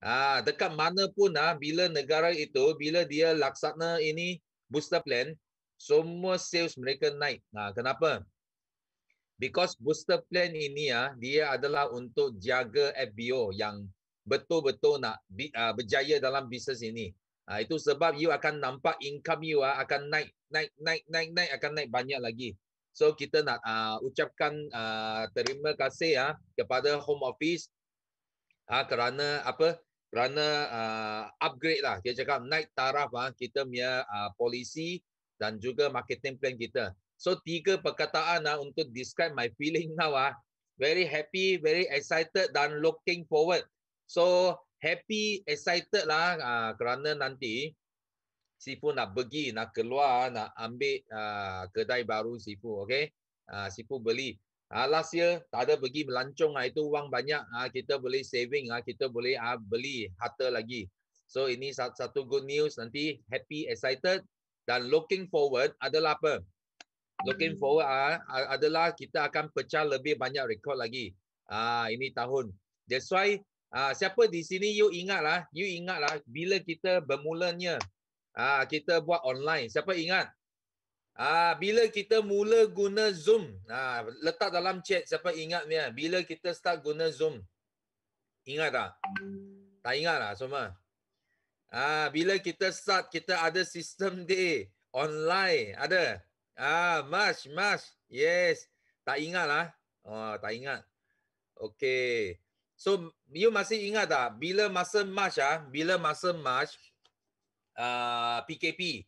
Ah, dekat mana pun ah, bila negara itu, bila dia laksana ini booster plan, semua sales mereka naik. Nah, ha, kenapa? Because booster plan ini ah, dia adalah untuk jaga FBO yang betul-betul nak ah, berjaya dalam bisnes ini. Ah, itu sebab you akan nampak income you ah, akan naik, naik, naik, naik, naik, akan naik banyak lagi. So kita nak uh, ucapkan uh, terima kasih ya uh, kepada home office uh, kerana apa kerana uh, upgrade lah dia cakap naik taraf lah kita punya uh, polisi dan juga marketing plan kita. So tiga perkataan lah untuk describe my feeling now ah very happy, very excited dan looking forward. So happy, excited lah uh, kerana nanti Sifu nak pergi, nak keluar, nak ambil uh, kedai baru Sifu, okay? Uh, Sifu beli. Ah last year tak ada pergi melancung ah itu wang banyak ah kita boleh saving ah kita boleh ah beli harta lagi. So ini satu good news nanti happy excited dan looking forward adalah apa? Looking forward ah adalah kita akan pecah lebih banyak rekod lagi. Ah ini tahun. That's why ah siapa di sini you ingatlah, you ingatlah bila kita bermulanya ah kita buat online. Siapa ingat? Ah bila kita mula guna Zoom, ah letak dalam chat siapa ingat dia ah? bila kita start guna Zoom. Ingat tak? Tak ingat lah semua. Ah bila kita start kita ada sistem day online ada. Ah mash mash yes tak ingat lah. Oh tak ingat. Okay. So you masih ingat tak bila masa march ah bila masa march, ah uh, PKP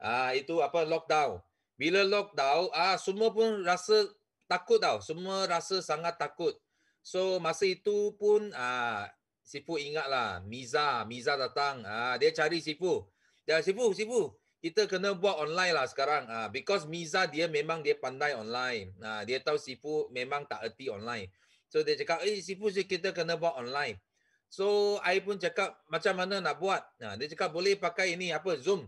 Ah uh, itu apa lockdown. Bila lockdown ah uh, semua pun rasa takut tau. Semua rasa sangat takut. So masa itu pun ah uh, sifu ingatlah Miza, Miza datang. Ah uh, dia cari sifu. Dia ya, sifu, sifu. Kita kena buat online lah sekarang. Ah uh, because Miza dia memang dia pandai online. Nah uh, dia tahu sifu memang tak erti online. So dia cakap, "Eh sifu, sifu kita kena buat online." So I pun cakap macam mana nak buat. Nah, dia cakap boleh pakai ini apa Zoom.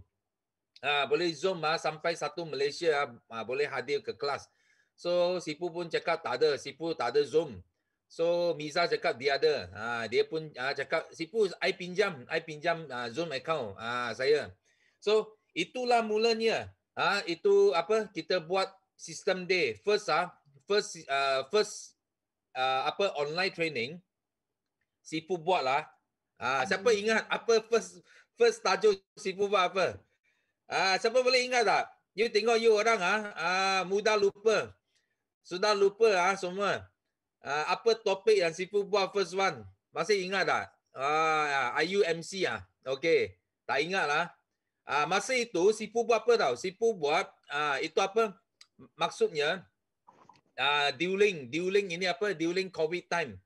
Uh, boleh zoom uh, sampai satu Malaysia uh, boleh hadir ke kelas. So Sipu pun cakap tak ada, Sipu tak ada zoom. So Miza cakap dia ada. Uh, dia pun uh, cakap Sipu I pinjam, I pinjam uh, zoom account uh, saya. So itulah mulanya. Ah itu apa kita buat sistem day first ah uh, first uh, first uh, apa online training Sipu buat lah. Uh, siapa ingat apa first first tajuk Sipu buat apa? Ah, siapa boleh ingat tak? You tengok you orang ah, ah mudah lupa. Sudah lupa ah semua. Ah, apa topik yang sifu buat first one? Masih ingat tak? Ah, are you MC ah? Okay. Tak ingat lah. Ah, masa itu sifu buat apa tau? Sifu buat ah, itu apa? Maksudnya ah, dueling. Dueling ini apa? Dueling COVID time.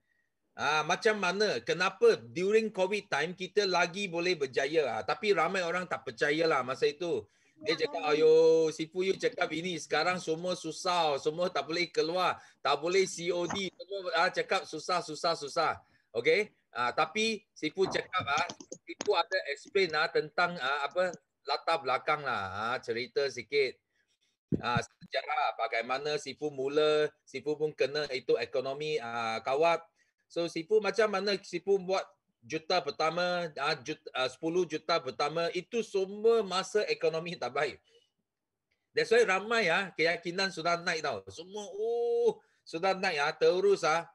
Ha, macam mana? Kenapa during COVID time kita lagi boleh berjaya? Ha? Tapi ramai orang tak percaya lah masa itu. Dia cakap, ayo sipu you cakap ini sekarang semua susah, semua tak boleh keluar, tak boleh COD, semua ha, cakap susah, susah, susah. Okay? Ha, tapi sipu cakap, ha, sipu ada explain ha, tentang ha, apa latar belakang lah, ha, cerita sikit. Ha, sejarah bagaimana sipu mula, sipu pun kena itu ekonomi ha, kawat, So sipu macam mana sipu buat juta pertama, uh, ah, juta, ah, uh, 10 juta pertama, itu semua masa ekonomi tak baik. That's why ramai ya uh, keyakinan sudah naik tau. Semua oh sudah naik ya uh, terus ah.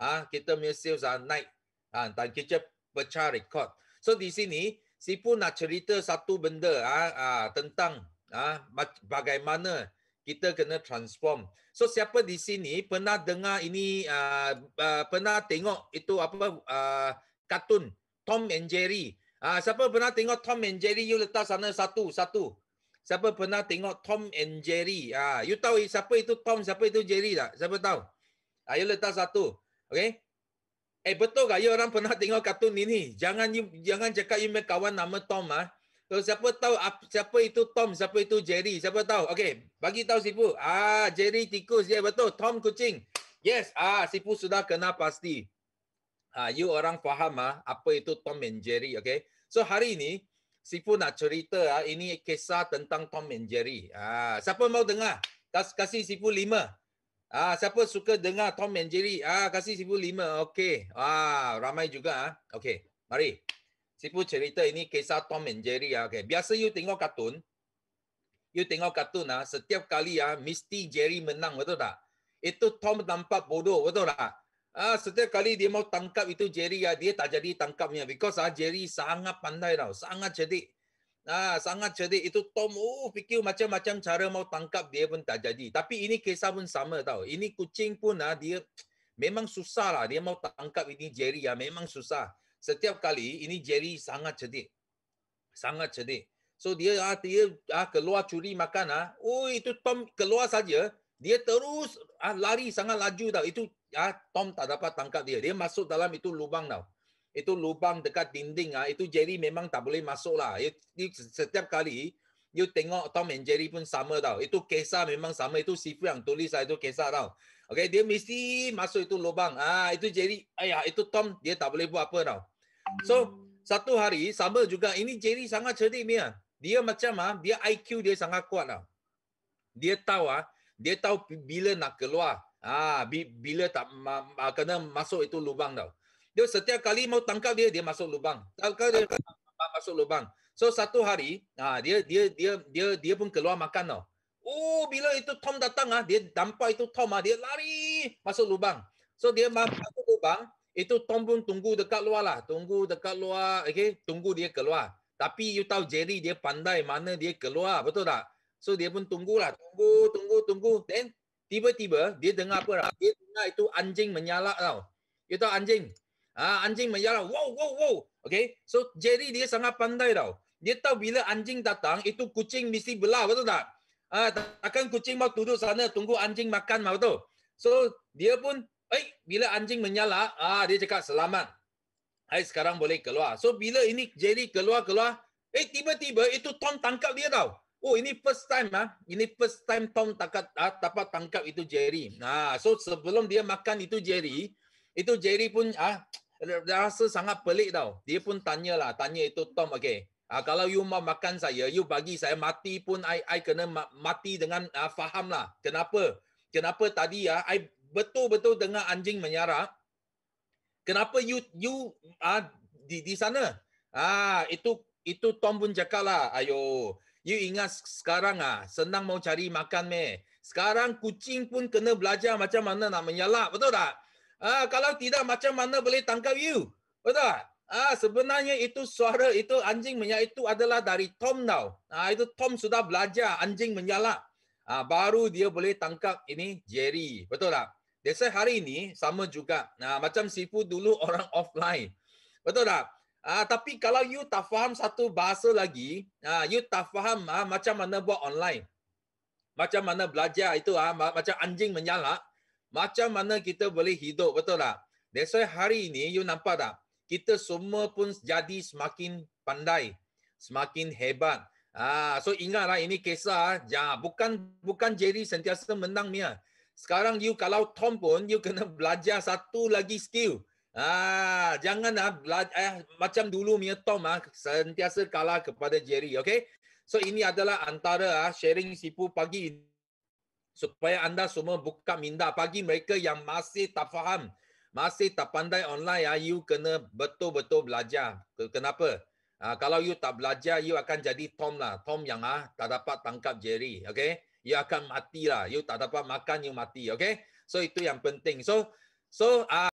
Uh, ah uh, kita punya sales uh, naik. Ah uh, dan kita pecah rekod. So di sini sipu nak cerita satu benda ah uh, uh, tentang ah uh, bagaimana kita kena transform. So siapa di sini pernah dengar ini uh, uh, pernah tengok itu apa uh, kartun Tom and Jerry. Uh, siapa pernah tengok Tom and Jerry you letak sana satu satu. Siapa pernah tengok Tom and Jerry? Ah, uh, you tahu siapa itu Tom, siapa itu Jerry tak? Siapa tahu? Ah, uh, you letak satu. Okay? Eh betul ke you orang pernah tengok kartun ini? Jangan you, jangan cakap you punya kawan nama Tom ah. Uh. So siapa tahu siapa itu Tom, siapa itu Jerry, siapa tahu. Okey, bagi tahu sipu. Ah, Jerry tikus dia yeah, betul, Tom kucing. Yes, ah sipu sudah kena pasti. Ah, you orang faham ah apa itu Tom and Jerry, okey. So hari ini sipu nak cerita ah ini kisah tentang Tom and Jerry. Ah, siapa mau dengar? Kas kasih sipu lima. Ah, siapa suka dengar Tom and Jerry? Ah, kasih sipu lima. Okey. Ah, ramai juga ah. Okey. Mari. Sipu cerita ini kisah Tom and Jerry ya. Ah. Okay. Biasa you tengok kartun. You tengok kartun lah. setiap kali ya Misty Jerry menang betul tak? Itu Tom nampak bodoh betul tak? Ah setiap kali dia mau tangkap itu Jerry ya, dia tak jadi tangkapnya because ah Jerry sangat pandai tau, sangat cerdik. Ah sangat cerdik itu Tom oh fikir macam-macam cara mau tangkap dia pun tak jadi. Tapi ini kisah pun sama tau. Ini kucing pun ah dia memang susah lah dia mau tangkap ini Jerry ya, memang susah setiap kali ini Jerry sangat sedih. Sangat sedih. So dia ah, dia ah, keluar curi makan ah. Oh itu Tom keluar saja, dia terus ah, lari sangat laju tau. Itu ah, Tom tak dapat tangkap dia. Dia masuk dalam itu lubang tau. Itu lubang dekat dinding ah. Itu Jerry memang tak boleh masuk lah. setiap kali You tengok Tom and Jerry pun sama tau. Itu kisah memang sama. Itu sifu yang tulis lah. Itu kisah tau. Okay, dia mesti masuk itu lubang. Ah, itu Jerry. Ayah, ya, itu Tom. Dia tak boleh buat apa tau. So, satu hari sama juga ini Jerry sangat cerdik Mia. Dia macam ah dia IQ dia sangat kuat lah. Dia tahu ah dia tahu bila nak keluar. Ah bila tak ah, kena masuk itu lubang tau. Dia setiap kali mau tangkap dia dia masuk lubang. Tangkap dia masuk lubang. So satu hari ah dia dia dia dia dia pun keluar makan tau. Oh bila itu Tom datang ah dia dampak itu Tom ah dia lari masuk lubang. So dia masuk lubang itu Tom pun tunggu dekat luar lah. Tunggu dekat luar, okay? tunggu dia keluar. Tapi you tahu Jerry dia pandai mana dia keluar, betul tak? So dia pun tunggulah, tunggu, tunggu, tunggu. Then tiba-tiba dia dengar apa lah? Dia dengar itu anjing menyalak tau. You tahu anjing? Ah, anjing menyalak, wow, wow, wow. Okay, so Jerry dia sangat pandai tau. Dia tahu bila anjing datang, itu kucing mesti belah, betul tak? Ah, takkan kucing mau duduk sana tunggu anjing makan, betul? So dia pun Hey, bila anjing menyala, ah dia cakap selamat. Hai sekarang boleh keluar. So bila ini Jerry keluar-keluar, eh tiba-tiba itu Tom tangkap dia tau. Oh ini first time ah. Ini first time Tom tangkap ah, dapat tangkap itu Jerry. Nah, so sebelum dia makan itu Jerry, itu Jerry pun ah rasa sangat pelik tau. Dia pun tanya lah, tanya itu Tom, okay. Ah kalau you mau makan saya, you bagi saya mati pun I I kena mati dengan ah, faham lah. Kenapa? Kenapa tadi ya, ah, I betul-betul dengar anjing menyarap, kenapa you you ah, di di sana? Ah, itu itu Tom pun cakap lah, ayo. You ingat sekarang ah senang mau cari makan me. Sekarang kucing pun kena belajar macam mana nak menyalak, betul tak? Ah, kalau tidak macam mana boleh tangkap you? Betul tak? Ah, sebenarnya itu suara itu anjing menyalak itu adalah dari Tom now Ah, itu Tom sudah belajar anjing menyalak. Ah, baru dia boleh tangkap ini Jerry, betul tak? Desa hari ini sama juga. Nah, macam sifu dulu orang offline. Betul tak? Ah, tapi kalau you tak faham satu bahasa lagi, ah, you tak faham ah, macam mana buat online. Macam mana belajar itu ah, macam anjing menyala, Macam mana kita boleh hidup, betul tak? That's why hari ini, you nampak tak? Kita semua pun jadi semakin pandai, semakin hebat. Ah, so ingatlah ini kisah, ya, bukan bukan Jerry sentiasa menang Mia sekarang you kalau Tom pun you kena belajar satu lagi skill. Ah, janganlah belajar eh, macam dulu punya Tom ah sentiasa kalah kepada Jerry, okey? So ini adalah antara ah, sharing sipu pagi supaya anda semua buka minda pagi mereka yang masih tak faham, masih tak pandai online ah you kena betul-betul belajar. Kenapa? Ah, kalau you tak belajar you akan jadi Tom lah, Tom yang ah tak dapat tangkap Jerry, okey? you akan mati lah. You tak dapat makan, you mati. Okay? So, itu yang penting. So, so uh,